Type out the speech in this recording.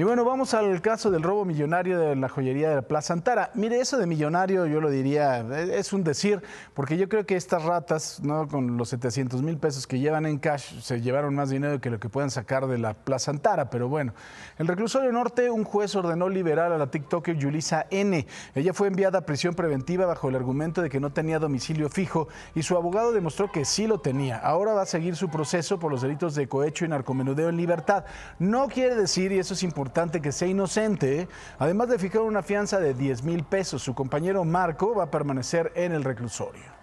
Y bueno, vamos al caso del robo millonario de la joyería de la Plaza Antara. Mire, eso de millonario yo lo diría, e, es un decir, porque yo creo que estas ratas, ¿no? con los 700 mil pesos que llevan en cash, se llevaron más dinero que lo que puedan sacar de la Plaza Antara. Pero bueno, el reclusorio norte, un juez ordenó liberar a la TikToker Yulisa N. Ella fue enviada a prisión preventiva bajo el argumento de que no tenía domicilio fijo y su abogado demostró que sí lo tenía. Ahora va a seguir su proceso por los delitos de cohecho y narcomenudeo en libertad. No quiere decir, y eso es importante, que sea inocente, además de fijar una fianza de 10 mil pesos. Su compañero Marco va a permanecer en el reclusorio.